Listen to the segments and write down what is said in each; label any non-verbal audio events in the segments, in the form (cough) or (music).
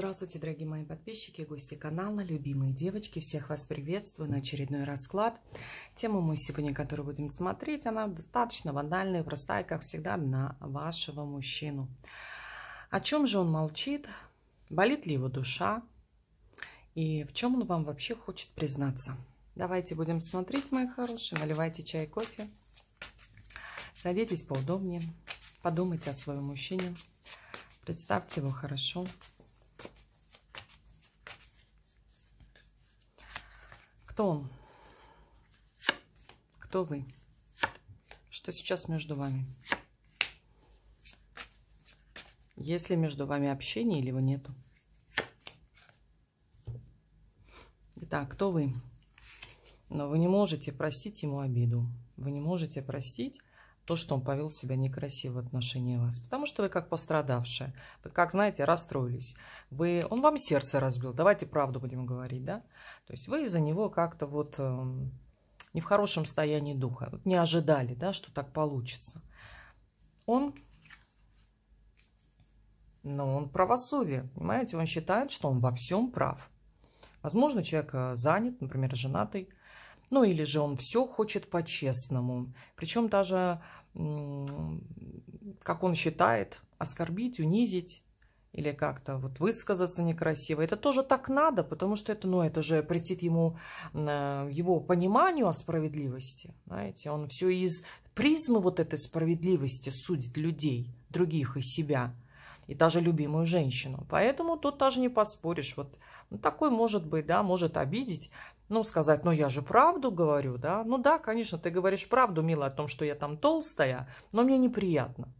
Здравствуйте, дорогие мои подписчики, гости канала, любимые девочки. Всех вас приветствую на очередной расклад. Тема мы сегодня, которую будем смотреть, она достаточно банальная и простая, как всегда, на вашего мужчину. О чем же он молчит? Болит ли его душа? И в чем он вам вообще хочет признаться? Давайте будем смотреть, мои хорошие. Наливайте чай, кофе. Садитесь поудобнее. Подумайте о своем мужчине. Представьте его хорошо. Хорошо кто он? Кто вы? Что сейчас между вами? Есть ли между вами общение или его нету? Итак, кто вы? Но вы не можете простить ему обиду. Вы не можете простить то, что он повел себя некрасиво в отношении вас. Потому что вы как пострадавшая, вы как, знаете, расстроились. Вы, он вам сердце разбил, давайте правду будем говорить, да? То есть вы из-за него как-то вот э, не в хорошем состоянии духа, вот не ожидали, да, что так получится. Он, но ну, он правосудие, понимаете, он считает, что он во всем прав. Возможно, человек э, занят, например, женатый, ну или же он все хочет по-честному. Причем даже как он считает, оскорбить, унизить или как-то вот высказаться некрасиво. Это тоже так надо, потому что это, ну, это же претит ему, э, его пониманию о справедливости. Знаете, он все из призмы вот этой справедливости судит людей, других и себя, и даже любимую женщину. Поэтому тут даже не поспоришь. Вот ну, такой может быть, да, может обидеть ну, сказать, ну, я же правду говорю, да? Ну, да, конечно, ты говоришь правду, милая, о том, что я там толстая, но мне неприятно.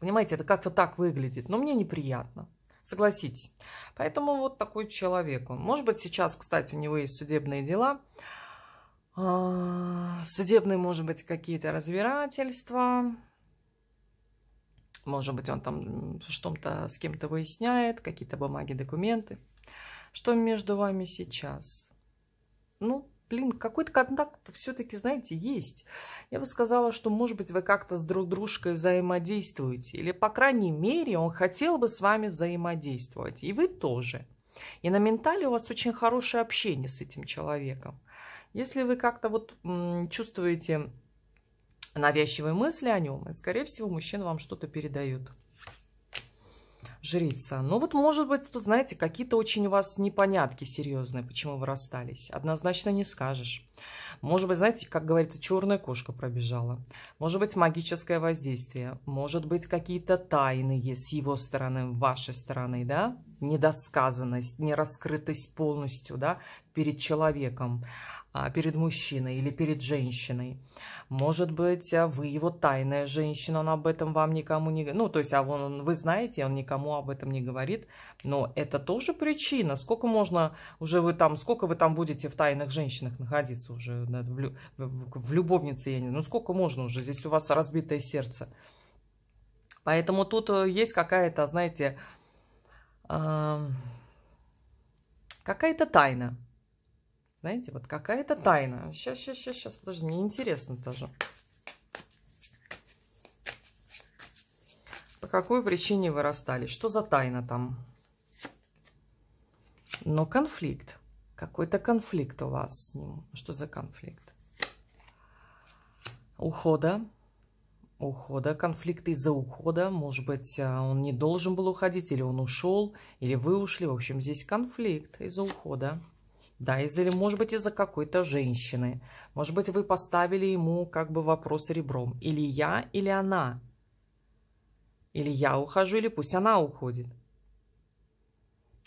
Понимаете, это как-то так выглядит, но мне неприятно. Согласитесь. Поэтому вот такой человек он. Может быть, сейчас, кстати, у него есть судебные дела. А, судебные, может быть, какие-то разбирательства. Может быть, он там что-то с кем-то выясняет, какие-то бумаги, документы. Что между вами сейчас? ну, блин, какой-то контакт все-таки, знаете, есть. Я бы сказала, что, может быть, вы как-то с друг дружкой взаимодействуете, или, по крайней мере, он хотел бы с вами взаимодействовать, и вы тоже. И на ментале у вас очень хорошее общение с этим человеком. Если вы как-то вот чувствуете навязчивые мысли о нем, и, скорее всего, мужчина вам что-то передает жрица. Ну вот, может быть, тут, знаете, какие-то очень у вас непонятки серьезные, почему вы расстались. Однозначно не скажешь. Может быть, знаете, как говорится, черная кошка пробежала. Может быть, магическое воздействие. Может быть, какие-то тайны с его стороны, вашей стороны, да? Недосказанность, нераскрытость полностью, да, перед человеком. А, перед мужчиной или перед женщиной. Может быть, а, вы его тайная женщина, он об этом вам никому не Ну, то есть, а он, вы знаете, он никому об этом не говорит. Но это тоже причина. Сколько можно уже вы там, сколько вы там будете в тайных женщинах находиться уже, в, в, в любовнице, я не знаю. Ну, сколько можно уже, здесь у вас разбитое сердце. Поэтому тут э, есть какая-то, знаете, какая-то тайна. Знаете, вот какая-то тайна. Сейчас, сейчас, сейчас, сейчас, подожди, мне интересно даже. По какой причине вы расстались? Что за тайна там? Но конфликт. Какой-то конфликт у вас с ним. Что за конфликт? Ухода. Ухода, конфликт из-за ухода. Может быть, э, он не должен был уходить, или он ушел, или вы ушли. В общем, здесь конфликт из-за ухода. Да, или может быть, из-за какой-то женщины. Может быть, вы поставили ему как бы вопрос ребром. Или я, или она. Или я ухожу, или пусть она уходит.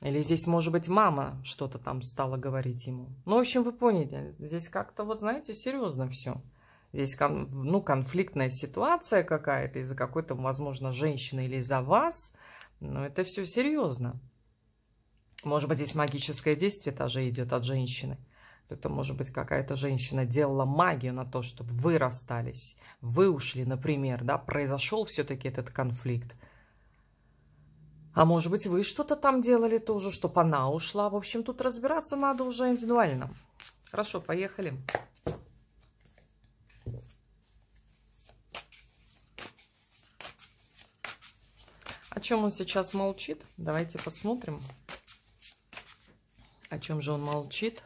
Или здесь, может быть, мама что-то там стала говорить ему. Ну, в общем, вы поняли. Здесь как-то, вот знаете, серьезно все. Здесь, ну, конфликтная ситуация какая-то из-за какой-то, возможно, женщины или из-за вас. Но это все серьезно. Может быть, здесь магическое действие тоже идет от женщины. Это, может быть, какая-то женщина делала магию на то, чтобы вы расстались, вы ушли, например, да, произошел все-таки этот конфликт. А может быть, вы что-то там делали тоже, чтобы она ушла. В общем, тут разбираться надо уже индивидуально. Хорошо, поехали. О чем он сейчас молчит? Давайте посмотрим. Посмотрим. О чем же он молчит?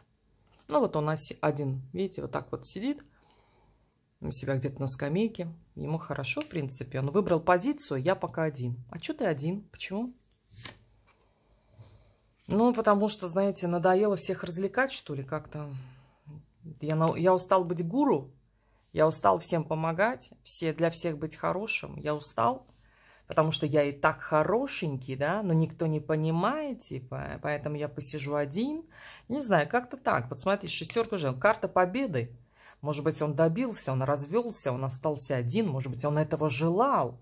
Ну вот он один, видите, вот так вот сидит на себя где-то на скамейке. Ему хорошо, в принципе. Он выбрал позицию, я пока один. А что ты один? Почему? Ну, потому что, знаете, надоело всех развлекать, что ли, как-то. Я, на... я устал быть гуру, я устал всем помогать, все, для всех быть хорошим. Я устал потому что я и так хорошенький, да, но никто не понимает, типа, поэтому я посижу один. Не знаю, как-то так. Вот смотрите, шестерка же, карта победы. Может быть, он добился, он развелся, он остался один, может быть, он этого желал,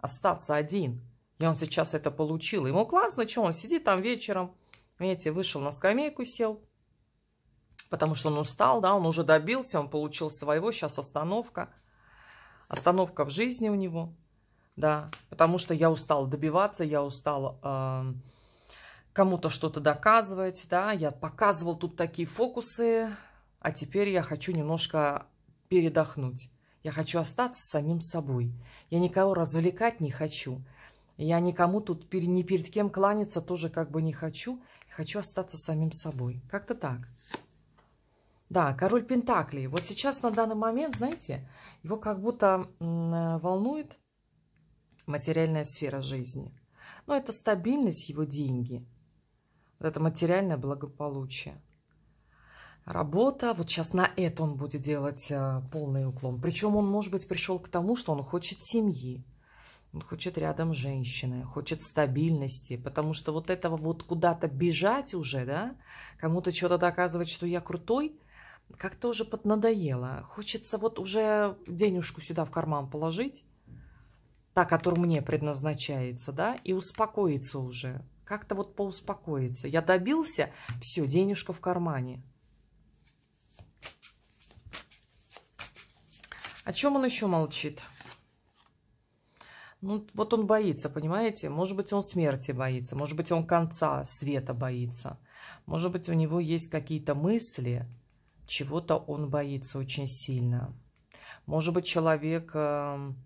остаться один. И он сейчас это получил. Ему классно, что он сидит там вечером, видите, вышел на скамейку, сел, потому что он устал, да, он уже добился, он получил своего, сейчас остановка. Остановка в жизни у него – да, потому что я устала добиваться, я устала э, кому-то что-то доказывать, да, я показывал тут такие фокусы, а теперь я хочу немножко передохнуть. Я хочу остаться самим собой. Я никого развлекать не хочу. Я никому тут перед, ни перед кем кланяться тоже как бы не хочу. хочу остаться самим собой. Как-то так. Да, король Пентаклей. Вот сейчас на данный момент, знаете, его как будто э, волнует материальная сфера жизни. Но это стабильность, его деньги, это материальное благополучие. Работа, вот сейчас на это он будет делать э, полный уклон. Причем он, может быть, пришел к тому, что он хочет семьи, он хочет рядом женщины, хочет стабильности, потому что вот этого вот куда-то бежать уже, да, кому-то что-то доказывать, что я крутой – как-то уже поднадоело. Хочется вот уже денежку сюда в карман положить та, которая мне предназначается, да, и успокоиться уже. Как-то вот поуспокоиться. Я добился, все, денежка в кармане. О чем он еще молчит? Ну, вот он боится, понимаете? Может быть, он смерти боится, может быть, он конца света боится. Может быть, у него есть какие-то мысли, чего-то он боится очень сильно. Может быть, человек эм,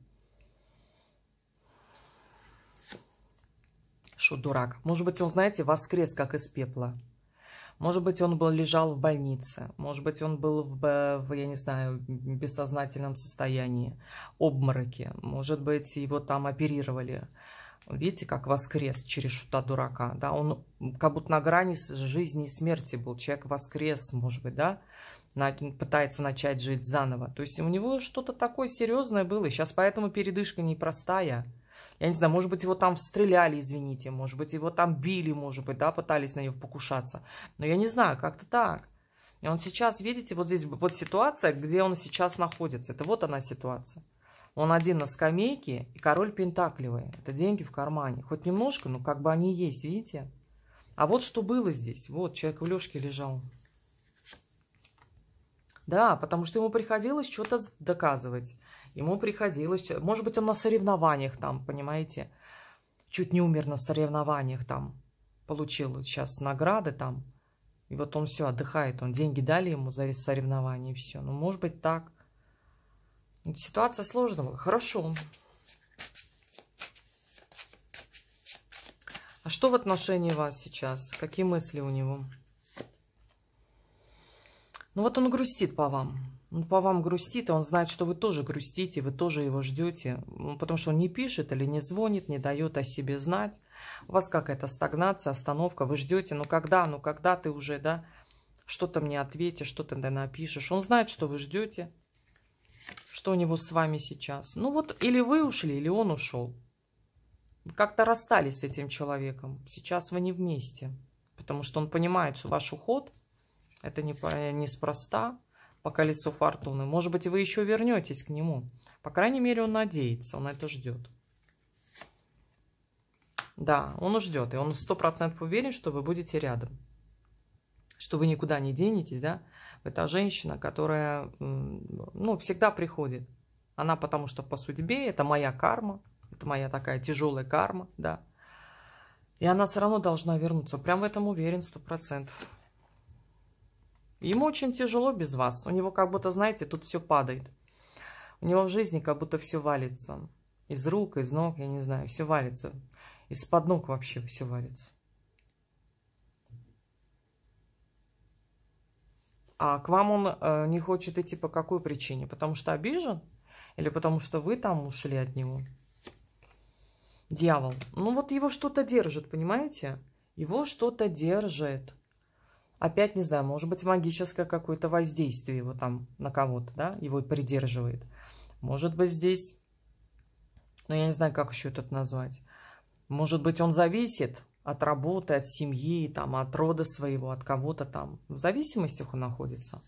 что дурак. Может быть, он, знаете, воскрес как из пепла. Может быть, он был, лежал в больнице. Может быть, он был в, э, в, я не знаю, бессознательном состоянии, обмороке. Может быть, его там оперировали. Видите, как воскрес через шута дурака, да? Он как будто на грани жизни и смерти был. Человек воскрес, может быть, да? пытается начать жить заново. То есть у него что-то такое серьезное было. сейчас поэтому передышка непростая. Я не знаю, может быть, его там стреляли, извините, может быть, его там били, может быть, да, пытались на него покушаться. Но я не знаю, как-то так. И он сейчас, видите, вот здесь вот ситуация, где он сейчас находится. Это вот она ситуация. Он один на скамейке, и король пентакливый. Это деньги в кармане. Хоть немножко, но как бы они есть, видите? А вот что было здесь. Вот, человек в лёжке лежал. Да, потому что ему приходилось что-то доказывать. Ему приходилось... Может быть, он на соревнованиях там, понимаете? Чуть не умер на соревнованиях там. Получил сейчас награды там. И вот он все отдыхает. Он деньги дали ему за соревнования и все. Ну, может быть, так. Ну, ситуация сложная была. Хорошо. А что в отношении вас сейчас? Какие мысли у него? Ну вот он грустит по вам. Он ну, по вам грустит, а он знает, что вы тоже грустите, вы тоже его ждете, ну, потому что он не пишет или не звонит, не дает о себе знать. У вас какая-то стагнация, остановка, вы ждете, ну когда, ну когда ты уже, да, что-то мне ответишь, что-то да, напишешь. Он знает, что вы ждете, что у него с вами сейчас. Ну вот, или вы ушли, или он ушел. Вы как-то расстались с этим человеком, сейчас вы не вместе, потому что он понимает, что ваш уход – это не, неспроста, по колесу фортуны. Может быть, вы еще вернетесь к нему. По крайней мере, он надеется, он это ждет. Да, он ждет, и он сто процентов уверен, что вы будете рядом. Что вы никуда не денетесь, да? Это женщина, которая, ну, всегда приходит. Она потому что по судьбе, это моя карма, это моя такая тяжелая карма, да. И она все равно должна вернуться. Прям в этом уверен сто процентов. Ему очень тяжело без вас. У него как будто, знаете, тут все падает. У него в жизни как будто все валится. Из рук, из ног, я не знаю, все валится. Из-под ног вообще все валится. А к вам он э, не хочет идти по какой причине? Потому что обижен? Или потому что вы там ушли от него? Дьявол. Ну вот его что-то держит, понимаете? Его что-то держит опять, не знаю, может быть, магическое какое-то воздействие его там на кого-то, да, его придерживает. Может быть, здесь, ну, я не знаю, как еще это назвать. Может быть, он зависит от работы, от семьи, там, от рода своего, от кого-то там. В зависимостях он находится.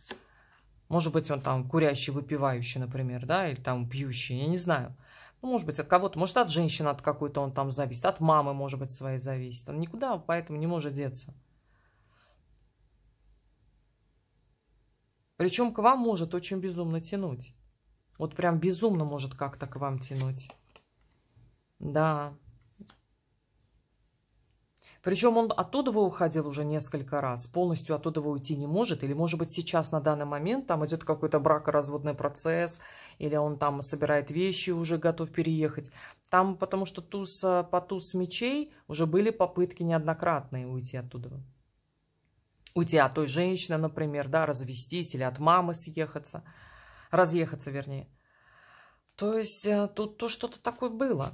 Может быть, он там курящий, выпивающий, например, да, или там пьющий, я не знаю. Ну, может быть, от кого-то, может, от женщины от какой-то он там зависит, от мамы, может быть, своей зависит. Он никуда поэтому не может деться. Причем к вам может очень безумно тянуть. Вот прям безумно может как-то к вам тянуть. Да. Причем он оттуда уходил уже несколько раз. Полностью оттуда уйти не может. Или, может быть, сейчас на данный момент там идет какой-то бракоразводный процесс. Или он там собирает вещи, уже готов переехать. Там, потому что туз, э, по туз мечей уже были попытки неоднократные уйти оттуда уйти от той женщины, например, да, развестись или от мамы съехаться, разъехаться, вернее. То есть э, тут то что-то такое было.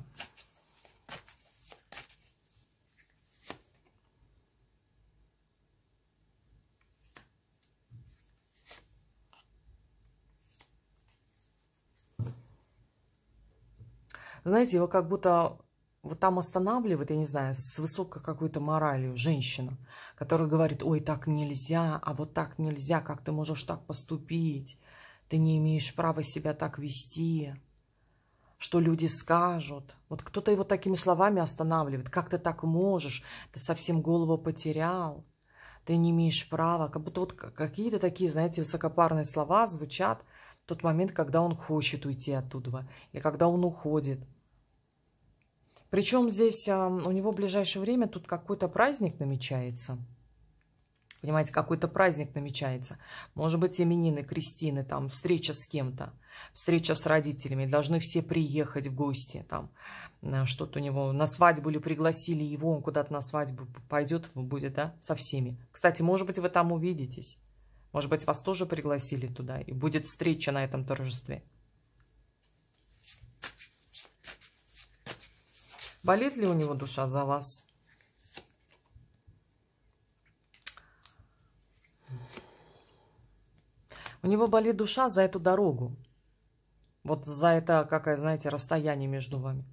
Знаете, его как будто вот там останавливает, я не знаю, с высокой какой-то моралью женщина, которая говорит, ой, так нельзя, а вот так нельзя, как ты можешь так поступить, ты не имеешь права себя так вести, что люди скажут. Вот кто-то его такими словами останавливает, как ты так можешь, ты совсем голову потерял, ты не имеешь права, как будто вот какие-то такие, знаете, высокопарные слова звучат в тот момент, когда он хочет уйти оттуда, или когда он уходит – причем здесь а, у него в ближайшее время тут какой-то праздник намечается. Понимаете, какой-то праздник намечается. Может быть, именины, крестины, там, встреча с кем-то, встреча с родителями. Должны все приехать в гости, там, э, что-то у него на свадьбу или пригласили его, он куда-то на свадьбу пойдет, будет, да, со всеми. Кстати, может быть, вы там увидитесь. Может быть, вас тоже пригласили туда, и будет встреча на этом торжестве. Болит ли у него душа за вас? У него болит душа за эту дорогу. Вот за это, какое, знаете, расстояние между вами.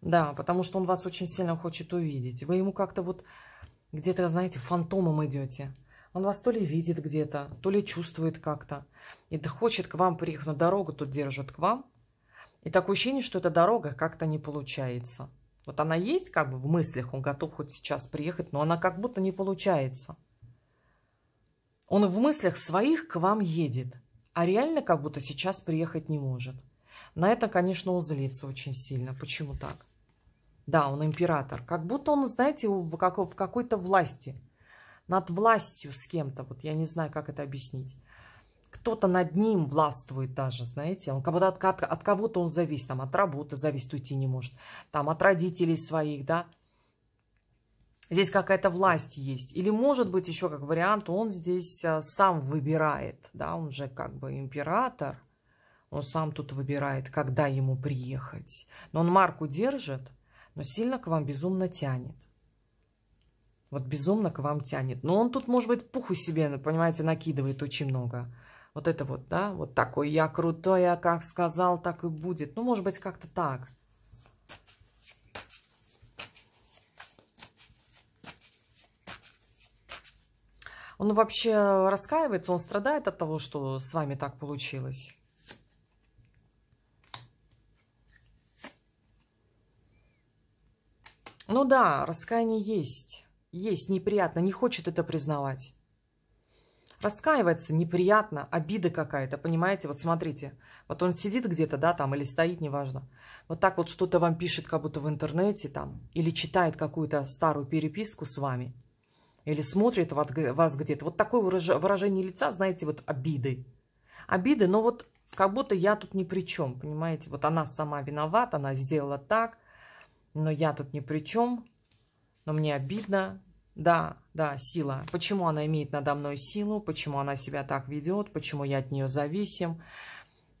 Да, потому что он вас очень сильно хочет увидеть. Вы ему как-то вот где-то, знаете, фантомом идете. Он вас то ли видит где-то, то ли чувствует как-то. И да хочет к вам приехать, но дорогу тут держит к вам. И такое ощущение, что эта дорога как-то не получается. Вот она есть как бы в мыслях, он готов хоть сейчас приехать, но она как будто не получается. Он в мыслях своих к вам едет, а реально как будто сейчас приехать не может. На это, конечно, он злится очень сильно. Почему так? Да, он император. Как будто он, знаете, в какой-то власти. Над властью с кем-то. Вот я не знаю, как это объяснить кто-то над ним властвует даже, знаете, он как будто от, от, от кого-то он зависит, там, от работы зависит уйти не может, там, от родителей своих, да, здесь какая-то власть есть, или, может быть, еще как вариант, он здесь а, сам выбирает, да, он же как бы император, он сам тут выбирает, когда ему приехать, но он марку держит, но сильно к вам безумно тянет, вот безумно к вам тянет. Но он тут, может быть, пуху себе, понимаете, накидывает очень много. Вот это вот, да, вот такой я крутой, я а как сказал, так и будет. Ну, может быть, как-то так. Он вообще раскаивается, он страдает от того, что с вами так получилось. Ну да, раскаяние есть. Есть, неприятно, не хочет это признавать раскаивается, неприятно, обида какая-то, понимаете? Вот смотрите, вот он сидит где-то, да, там, или стоит, неважно. Вот так вот что-то вам пишет, как будто в интернете там, или читает какую-то старую переписку с вами, или смотрит вас где-то. Вот такое выражение лица, знаете, вот обиды. Обиды, но вот как будто я тут ни при чем, понимаете? Вот она сама виновата, она сделала так, но я тут ни при чем, но мне обидно, да, да, сила. Почему она имеет надо мной силу, почему она себя так ведет, почему я от нее зависим.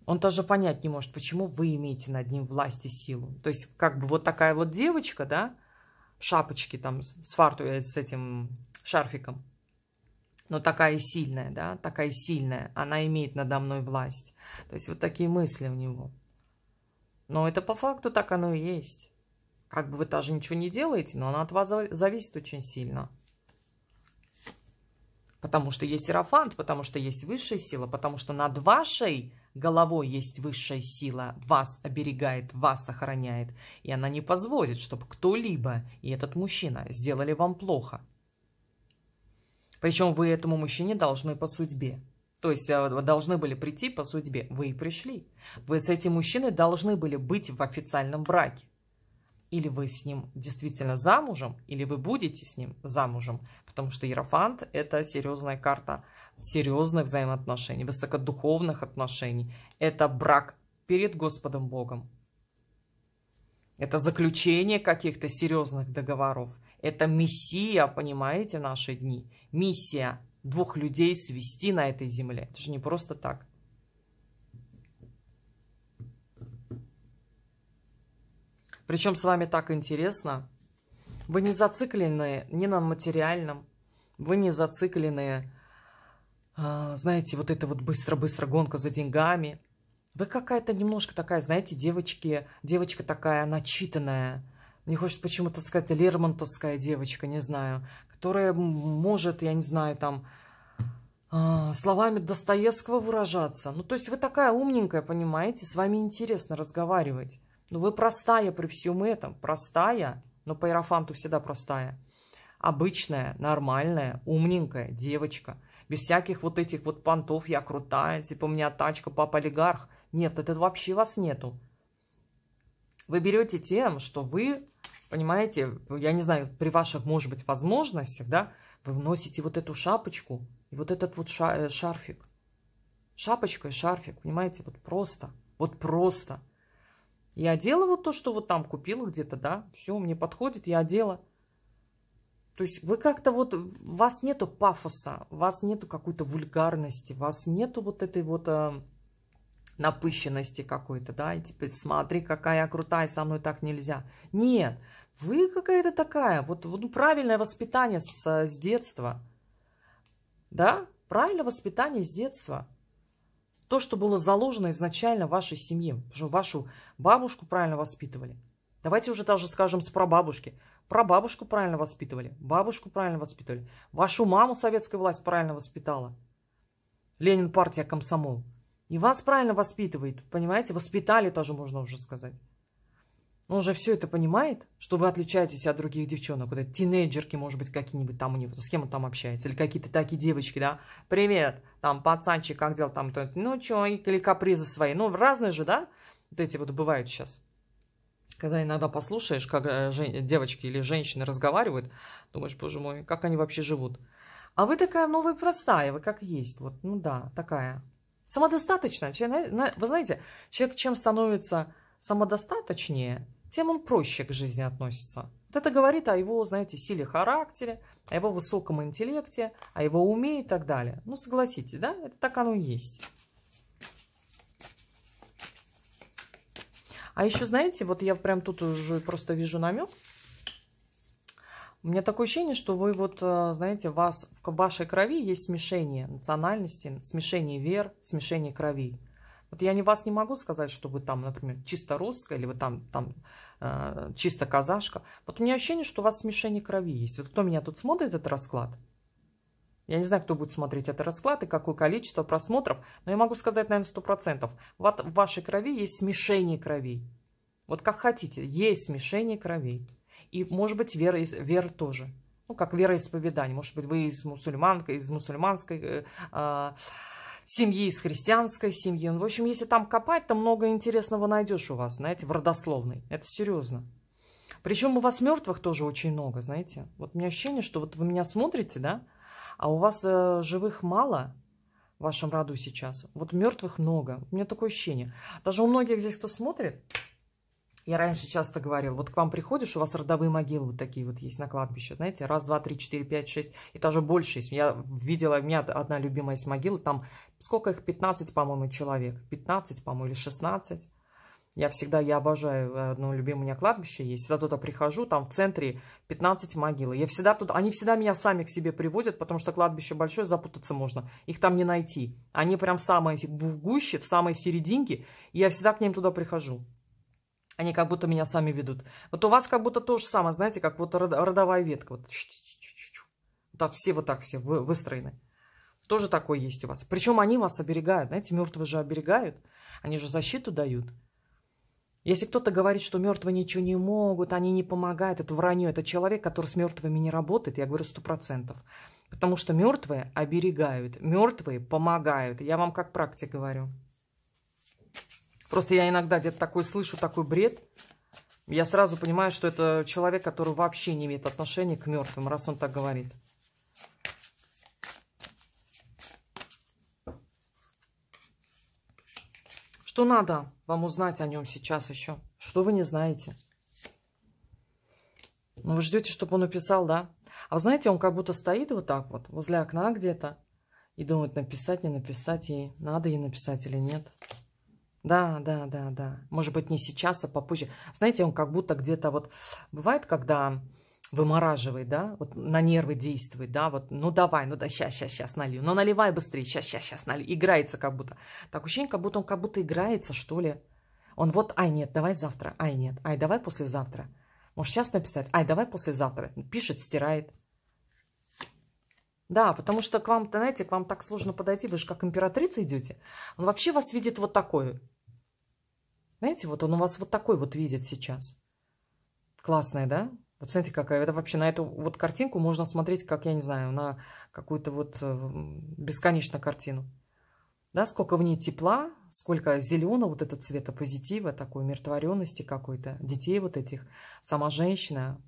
Он тоже понять не может, почему вы имеете над ним власть и силу. То есть, как бы вот такая вот девочка, да, в шапочке там с фарту э, с этим шарфиком, но такая сильная, да, такая сильная, она имеет надо мной власть. То есть вот такие мысли у него. Но это по факту так оно и есть. Как бы вы даже ничего не делаете, но она от вас зависит очень сильно. Потому что есть иерофант, потому что есть высшая сила, потому что над вашей головой есть высшая сила, вас оберегает, вас сохраняет. И она не позволит, чтобы кто-либо и этот мужчина сделали вам плохо. Причем вы этому мужчине должны по судьбе. То есть э, должны были прийти по судьбе. Вы и пришли. Вы с этим мужчиной должны были быть в официальном браке или вы с ним действительно замужем, или вы будете с ним замужем, потому что Ерофант – это серьезная карта серьезных взаимоотношений, высокодуховных отношений. Это брак перед Господом Богом. Это заключение каких-то серьезных договоров. Это миссия, понимаете, наши дни. Миссия двух людей свести на этой земле. Это же не просто так. Причем с вами так интересно. Вы не зациклены ни на материальном, вы не зациклены, а, знаете, вот эта вот быстро-быстро гонка за деньгами. Вы какая-то немножко такая, знаете, девочки, девочка такая начитанная. Мне хочется почему-то сказать лермонтовская девочка, не знаю, которая может, я не знаю, там, а, словами Достоевского выражаться. Ну, то есть вы такая умненькая, понимаете, с вами интересно разговаривать. Но «Ну, вы простая при всем этом. Простая, но по Иерофанту всегда простая. Обычная, нормальная, умненькая девочка. Без всяких вот этих вот понтов «я крутая», типа «у меня тачка, папа олигарх». Нет, это вообще вас нету. Вы берете тем, что вы, понимаете, я не знаю, при ваших, может быть, возможностях, да, вы вносите вот эту шапочку и вот этот вот э, шарфик. Шапочка и шарфик, понимаете, вот просто, вот просто – я одела вот то, что вот там купила где-то, да, все, мне подходит, я одела. То есть вы как-то вот, у вас нету пафоса, у вас нету какой-то вульгарности, у вас нету вот этой вот э, напыщенности какой-то, да, и теперь типа, смотри, какая я крутая, со мной так нельзя. Нет, вы какая-то такая, вот, вот ну, правильное воспитание с, с детства, да, правильное воспитание с детства – то, что было заложено изначально вашей семье, что вашу бабушку правильно воспитывали. Давайте уже даже скажем с прабабушки. Прабабушку правильно воспитывали, бабушку правильно воспитывали, вашу маму советская власть правильно воспитала. Ленин партия комсомол. И вас правильно воспитывает, понимаете, воспитали тоже можно уже сказать. Он же все это понимает, что вы отличаетесь от других девчонок. Вот эти тинейджерки, может быть, какие-нибудь там у него, с кем он там общается, или какие-то такие девочки, да. Привет, там, пацанчик, как дела, там, то ну, чё, или капризы свои. Ну, разные же, да, вот эти вот бывают сейчас. Когда иногда послушаешь, как э, девочки или женщины разговаривают, думаешь, боже мой, как они вообще живут. А вы такая новая простая, вы как есть, вот, ну да, такая. Самодостаточная. Вы знаете, человек чем становится самодостаточнее, тем он проще к жизни относится. Вот это говорит о его, знаете, силе характере, о его высоком интеллекте, о его уме и так далее. Ну, согласитесь, да? Это так оно и есть. А еще, знаете, вот я прям тут уже просто вижу намек. У меня такое ощущение, что вы вот, э, знаете, вас, в вашей крови есть смешение национальности, смешение вер, смешение крови. Вот я не вас не могу сказать, что вы там, например, чисто русская, или вы там, там э, чисто казашка. Вот у меня ощущение, что у вас смешение крови есть. Вот кто меня тут смотрит, этот расклад? Я не знаю, кто будет смотреть этот расклад и какое количество просмотров, но я могу сказать, наверное, 100%. Вот в вашей крови есть смешение крови. Вот как хотите, есть смешение крови. И, может быть, вера, вера тоже. Ну, как вероисповедание. Может быть, вы из мусульманка, из мусульманской... Э, э, семьи из христианской семьи. Ну, в общем, если там копать, то много интересного найдешь у вас, знаете, в родословной. Это серьезно. Причем у вас мертвых тоже очень много, знаете. Вот у меня ощущение, что вот вы меня смотрите, да, а у вас э, живых мало в вашем роду сейчас. Вот мертвых много. У меня такое ощущение. Даже у многих здесь, кто смотрит, я раньше часто говорил, вот к вам приходишь, у вас родовые могилы вот такие вот есть на кладбище, знаете, раз, два, три, четыре, пять, шесть, и даже больше есть. Я видела, у меня одна любимая есть могила, там сколько их, 15, по-моему, человек, 15, по-моему, или 16. Я всегда, я обожаю, э, одно любимое у меня кладбище есть, всегда туда прихожу, там в центре 15 могил. Я всегда тут, они всегда меня сами к себе приводят, потому что кладбище большое, запутаться можно, их там не найти. Они прям самые в гуще, в самой серединке, и я всегда к ним туда прихожу. Они как будто меня сами ведут. Вот у вас как будто то же самое, знаете, как вот родовая ветка. Вот, так все вот так все выстроены. Тоже такое есть у вас. Причем они вас оберегают, знаете, мертвые же оберегают. Они же защиту дают. Если кто-то говорит, что мертвые ничего не могут, они не помогают, это вранье. Это человек, который с мертвыми не работает, я говорю сто процентов. Потому что мертвые оберегают, мертвые помогают. Я вам как практик говорю. Просто я иногда где-то такой слышу, такой бред. Я сразу понимаю, что это человек, который вообще не имеет отношения к мертвым, раз он так говорит. Что надо вам узнать о нем сейчас еще? Что вы не знаете? Ну, вы ждете, чтобы он написал, да? А вы знаете, он как будто стоит вот так вот, возле окна где-то, и думает, написать, не написать ей, надо ей написать или нет. Да, да, да, да. Может быть, не сейчас, а попозже. Знаете, он как будто где-то вот... Бывает, когда вымораживает, да, вот на нервы действует, да, вот, ну давай, ну да, сейчас, сейчас, сейчас налью, ну наливай быстрее, сейчас, сейчас, сейчас налью, играется как будто. Так ощущение, как будто он как будто играется, что ли. Он вот, ай, нет, давай завтра, ай, нет, ай, давай послезавтра. Может, сейчас написать, ай, давай послезавтра. Пишет, стирает. Да, потому что к вам, знаете, к вам так сложно подойти, вы же как императрица идете. Он вообще вас видит вот такой, знаете, вот он у вас вот такой вот видит сейчас. Классная, да? Вот смотрите, какая это вообще на эту вот картинку можно смотреть, как, я не знаю, на какую-то вот э, бесконечно картину. Да, сколько в ней тепла, сколько зеленого вот этого цвета позитива, такой умиротворенности какой-то, детей вот этих, сама женщина,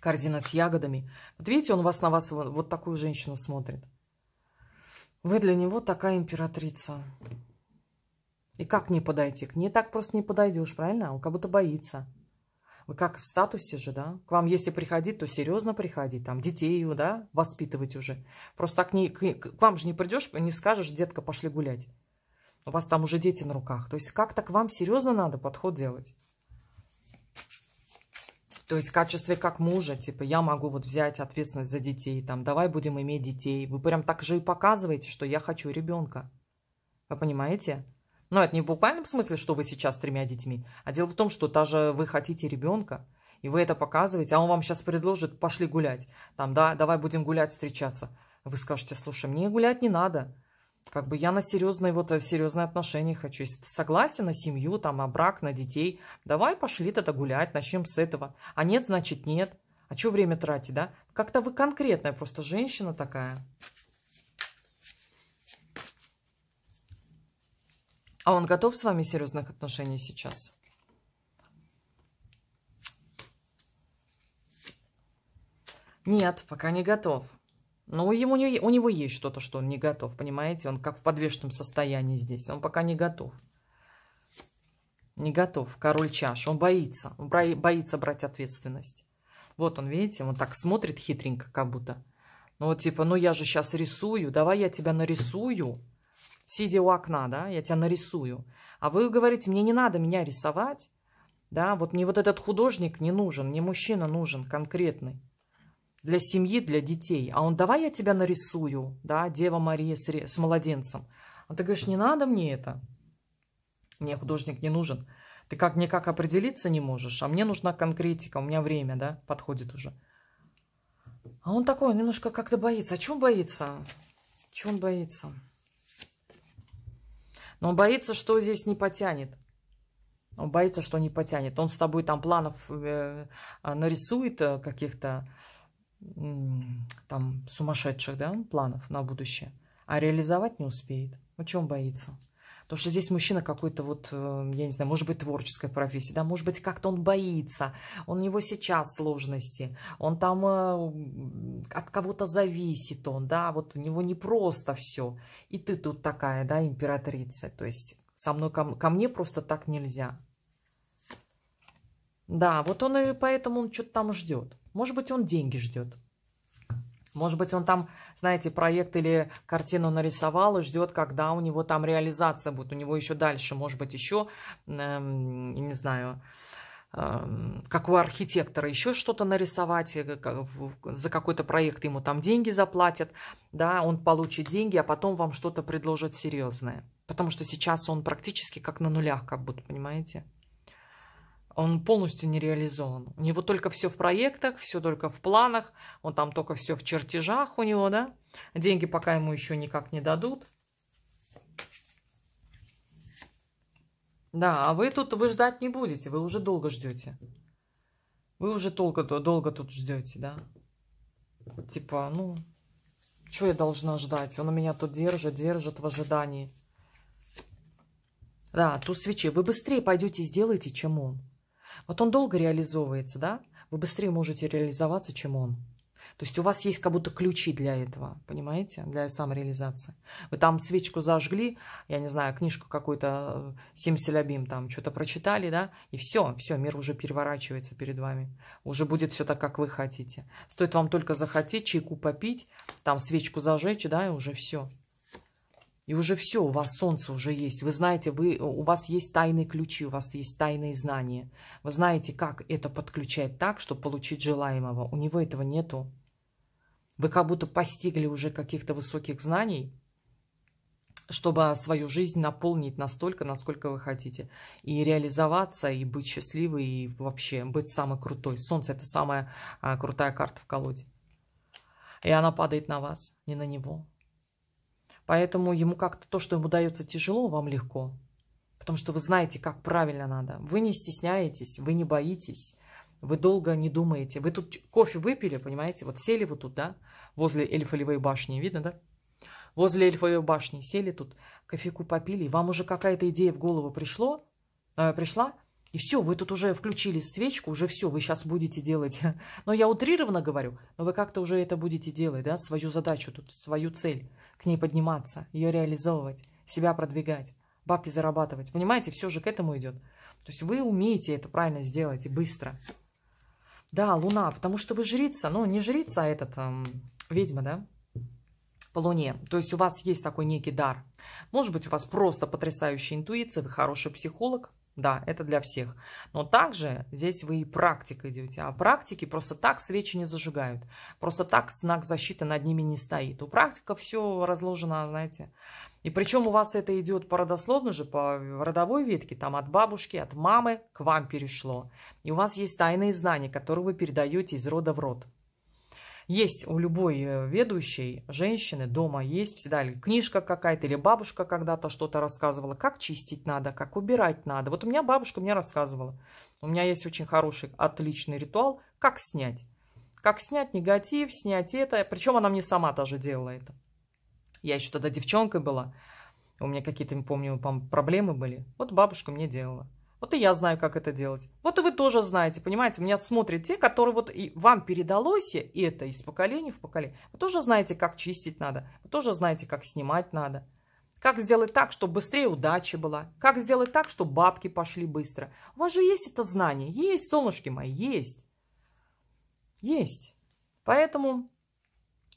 корзина с ягодами. Вот видите, он у вас на вас вот такую женщину смотрит. Вы для него такая императрица. И как не подойти? К ней так просто не подойдешь, правильно? Он как будто боится. Вы как в статусе же, да? К вам, если приходить, то серьезно приходить, там, детей, его, да, воспитывать уже. Просто так не, к, к вам же не придешь, не скажешь, детка, пошли гулять. У вас там уже дети на руках. То есть как-то к вам серьезно надо подход делать. То есть в качестве как мужа, типа, я могу вот взять ответственность за детей, там, давай будем иметь детей. Вы прям так же и показываете, что я хочу ребенка. Вы понимаете? Но ну, это не в буквальном смысле, что вы сейчас с тремя детьми, а дело в том, что даже вы хотите ребенка, и вы это показываете, а он вам сейчас предложит, пошли гулять, там, да, давай будем гулять, встречаться. Вы скажете, слушай, мне гулять не надо, как бы я на серьезные, вот э, серьезные отношения хочу. Если ты согласен на семью, там, на брак, на детей, давай пошли тогда гулять, начнем с этого. А нет, значит нет. А что время тратить, да? Как-то вы конкретная просто женщина такая. А он готов с вами серьезных отношений сейчас? Нет, пока не готов. Но у, ему, у него есть что-то, что он не готов, понимаете? Он как в подвешенном состоянии здесь. Он пока не готов. Не готов. Король чаш. Он боится. Он боится брать ответственность. Вот он, видите, он так смотрит хитренько как будто. Ну, вот типа, ну я же сейчас рисую, давай я тебя нарисую сидя у окна, да, я тебя нарисую. А вы говорите, мне не надо меня рисовать, да, вот мне вот этот художник не нужен, мне мужчина нужен конкретный для семьи, для детей. А он, давай я тебя нарисую, да, Дева Мария с, с младенцем. А ты говоришь, не надо мне это, мне художник не нужен. Ты как никак определиться не можешь, а мне нужна конкретика, у меня время, да, подходит уже. А он такой, немножко как-то боится. А чем боится? Чем боится? Но он боится, что здесь не потянет. Он боится, что не потянет. Он с тобой там планов э, э нарисует э, каких-то э, там сумасшедших, да, планов на будущее. А реализовать не успеет. Ну, чем боится? Потому что здесь мужчина какой-то вот, э, я не знаю, может быть, творческой профессии, да, может быть, как-то он боится, он у него сейчас сложности, он там э, от кого-то зависит он, да, вот у него не просто все. И ты тут такая, да, императрица, то есть со мной, ко, ко мне просто так нельзя. Да, вот он и поэтому он что-то там ждет. Может быть, он деньги ждет. Может быть, он там, знаете, проект или картину нарисовал и ждет, когда у него там реализация будет. У него еще дальше, может быть, еще, эм, не знаю, эм, как у архитектора, еще что-то нарисовать, э, за какой-то проект ему там деньги заплатят, да, он получит деньги, а потом вам что-то предложат серьезное. Потому что сейчас он практически как на нулях, как будто, понимаете? он полностью не реализован. У него только все в проектах, все только в планах, он там только все в чертежах у него, да. Деньги пока ему еще никак не дадут. Да, а вы тут, вы ждать не будете, вы уже долго ждете. Вы уже долго, долго тут ждете, да. Типа, ну, что я должна ждать? Он меня тут держит, держит в ожидании. Да, тут свечи. Вы быстрее пойдете и сделаете, чем он. Вот он долго реализовывается, да? Вы быстрее можете реализоваться, чем он. То есть у вас есть как будто ключи для этого, понимаете, для самореализации. Вы там свечку зажгли, я не знаю, книжку какую-то э, Симселябим там что-то прочитали, да, и все, все, мир уже переворачивается перед вами. Уже будет все так, как вы хотите. Стоит вам только захотеть, чайку попить, там свечку зажечь, да, и уже все. И уже все, у вас солнце уже есть. Вы знаете, вы, э, у вас есть тайные ключи, у вас есть тайные знания. Вы знаете, как это подключать так, чтобы получить желаемого. У него этого нету. Вы как будто постигли уже каких-то высоких знаний, чтобы свою жизнь наполнить настолько, насколько вы хотите. И реализоваться, и быть счастливой, и вообще быть самой крутой. Солнце – это самая а, крутая карта в колоде. И она падает на вас, не на него. Поэтому ему как-то то, что ему дается тяжело, вам легко. Потому что вы знаете, как правильно надо. Вы не стесняетесь, вы не боитесь, вы долго не думаете. Вы тут кофе выпили, понимаете? Вот сели вы тут, да? Возле Эльфалевой башни, видно, да? Возле Эльфовой башни сели тут, кофейку попили, и вам уже какая-то идея в голову пришло, э, пришла, и все, вы тут уже включили свечку, уже все, вы сейчас будете делать. (laughs) Но я утрированно говорю, но вы как-то уже это будете делать, да, свою задачу, тут, свою цель к ней подниматься, ее реализовывать, себя продвигать, бабки зарабатывать. Понимаете, все же к этому идет. То есть вы умеете это правильно сделать и быстро. Да, луна, потому что вы жрица, ну не жрица, а этот эм, ведьма, да? по Луне. То есть у вас есть такой некий дар. Может быть, у вас просто потрясающая интуиция, вы хороший психолог, да, это для всех. Но также здесь вы и практика идете. А практики просто так свечи не зажигают. Просто так знак защиты над ними не стоит. У практика все разложено, знаете. И причем у вас это идет по же, по родовой ветке. Там от бабушки, от мамы к вам перешло. И у вас есть тайные знания, которые вы передаете из рода в род. Есть у любой э, ведущей женщины дома есть всегда книжка какая-то, или бабушка когда-то что-то рассказывала, как чистить надо, как убирать надо. Вот у меня бабушка мне рассказывала. У меня есть очень хороший, отличный ритуал, как снять. Как снять негатив, снять это. Причем она мне сама тоже делала это. Я еще тогда девчонкой была. У меня какие-то, помню, проблемы были. Вот бабушка мне делала. Вот и я знаю, как это делать. Вот и вы тоже знаете, понимаете, меня смотрят те, которые вот и вам передалось, и это из поколения в поколение. Вы тоже знаете, как чистить надо, вы тоже знаете, как снимать надо. Как сделать так, чтобы быстрее удача была? Как сделать так, чтобы бабки пошли быстро? У вас же есть это знание. Есть, солнышки мои, есть. Есть. Поэтому,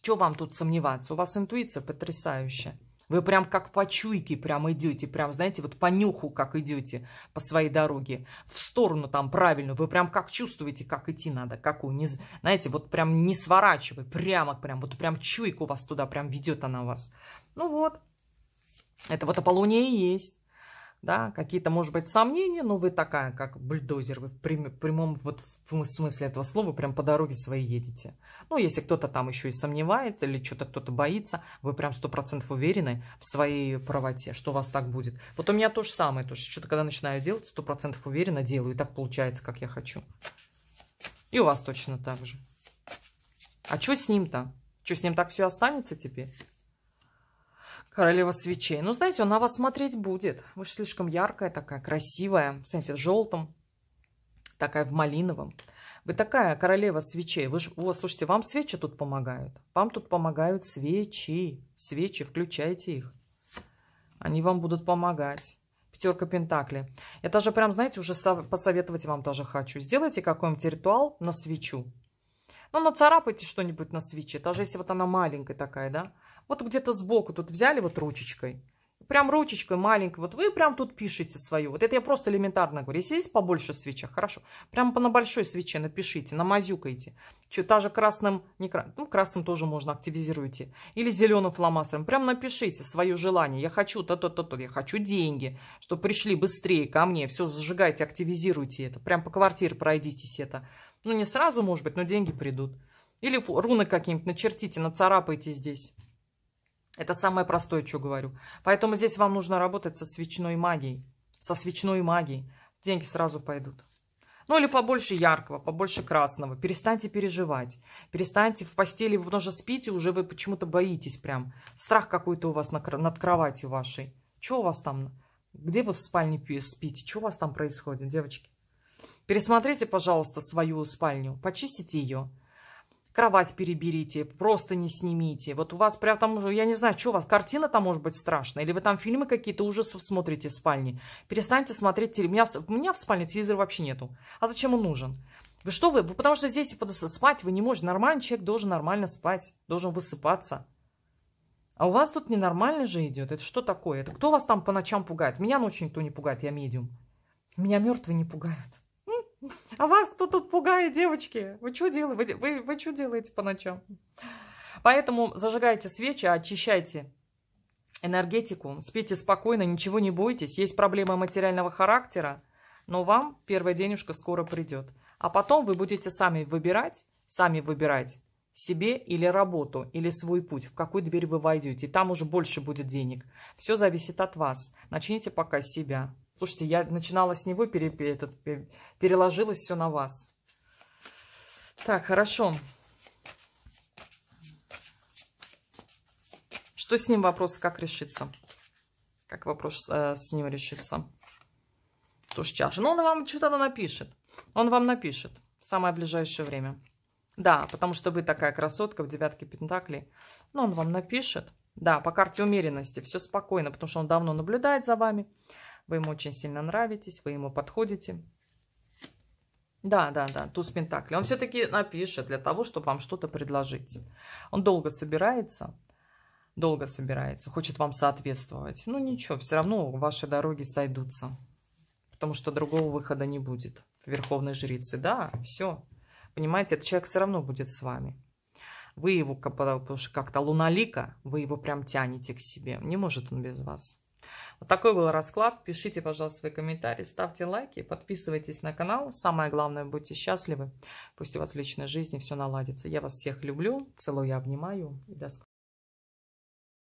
что вам тут сомневаться? У вас интуиция потрясающая. Вы прям как по чуйке прям идете, прям, знаете, вот по нюху как идете по своей дороге, в сторону там правильную, вы прям как чувствуете, как идти надо, какую, не, знаете, вот прям не сворачивай, прямо, прям, вот прям чуйку вас туда прям ведет она вас. Ну вот, это вот Аполлония и есть да, какие-то, может быть, сомнения, но вы такая, как бульдозер, вы в прямом вот в смысле этого слова прям по дороге своей едете. Ну, если кто-то там еще и сомневается или что-то кто-то боится, вы прям сто процентов уверены в своей правоте, что у вас так будет. Вот у меня то же самое, то что что-то когда начинаю делать, сто процентов уверенно делаю, и так получается, как я хочу. И у вас точно так же. А что с ним-то? Что, с ним так все останется теперь? Королева свечей. Ну, знаете, он на вас смотреть будет. Вы же слишком яркая такая, красивая. Смотрите, в желтом. Такая в малиновом. Вы такая королева свечей. Вы же, вот, слушайте, вам свечи тут помогают. Вам тут помогают свечи. Свечи, включайте их. Они вам будут помогать. Пятерка Пентакли. Я даже прям, знаете, уже посоветовать вам тоже хочу. Сделайте какой-нибудь ритуал на свечу. Ну, нацарапайте что-нибудь на свече. Даже если вот она маленькая такая, да вот где-то сбоку тут взяли вот ручечкой. Прям ручечкой маленькой. Вот вы прям тут пишите свою. Вот это я просто элементарно говорю. Если есть побольше свеча, хорошо. Прям на большой свече напишите, намазюкайте. Че, та же красным, не красным, ну красным тоже можно активизируйте. Или зеленым фломастером. Прям напишите свое желание. Я хочу то-то-то-то. Я хочу деньги, чтобы пришли быстрее ко мне. Все зажигайте, активизируйте это. Прям по квартире пройдитесь это. Ну не сразу, может быть, но деньги придут. Или руны какие-нибудь начертите, нацарапайте здесь. Это самое простое, что говорю. Поэтому здесь вам нужно работать со свечной магией. Со свечной магией. Деньги сразу пойдут. Ну или побольше яркого, побольше красного. Перестаньте переживать. Перестаньте в постели, вы тоже спите, уже вы почему-то боитесь прям. Страх какой-то у вас на, над кроватью вашей. Что у вас там? Где вы в спальне спите? Что у вас там происходит, девочки? Пересмотрите, пожалуйста, свою спальню. Почистите ее кровать переберите, просто не снимите. Вот у вас прям там, я не знаю, что у вас, картина там может быть страшная, или вы там фильмы какие-то ужасов смотрите в спальне. Перестаньте смотреть телевизор. У меня, у меня в спальне телевизора вообще нету. А зачем он нужен? Вы что вы? Вы Потому что здесь спать вы не можете. Нормальный человек должен нормально спать, должен высыпаться. А у вас тут ненормально же идет. Это что такое? Это кто вас там по ночам пугает? Меня ночью никто не пугает, я медиум. Меня мертвые не пугают. А вас кто тут пугает, девочки. Вы что делаете? Вы, вы, вы что делаете по ночам? Поэтому зажигайте свечи, очищайте энергетику, спите спокойно, ничего не бойтесь. Есть проблемы материального характера, но вам первая денежка скоро придет. А потом вы будете сами выбирать, сами выбирать себе или работу, или свой путь, в какую дверь вы войдете. И там уже больше будет денег. Все зависит от вас. Начните пока с себя. Слушайте, я начинала с него, пере, этот, переложилось все на вас. Так, хорошо. Что с ним вопрос, как решиться, Как вопрос э, с ним решится? Тоже чаша. Ну, он вам что-то напишет. Он вам напишет в самое ближайшее время. Да, потому что вы такая красотка в девятке пентаклей. Но ну, он вам напишет. Да, по карте умеренности все спокойно, потому что он давно наблюдает за вами. Вы ему очень сильно нравитесь, вы ему подходите. Да, да, да, туз Пентакли. Он все-таки напишет для того, чтобы вам что-то предложить. Он долго собирается, долго собирается, хочет вам соответствовать. Ну ничего, все равно ваши дороги сойдутся, потому что другого выхода не будет. в Верховной жрице. да, все. Понимаете, этот человек все равно будет с вами. Вы его, потому что как-то луналика, вы его прям тянете к себе. Не может он без вас. Вот такой был расклад. Пишите, пожалуйста, свои комментарии, ставьте лайки, подписывайтесь на канал. Самое главное, будьте счастливы. Пусть у вас в личной жизни все наладится. Я вас всех люблю, целую, обнимаю и до скорого.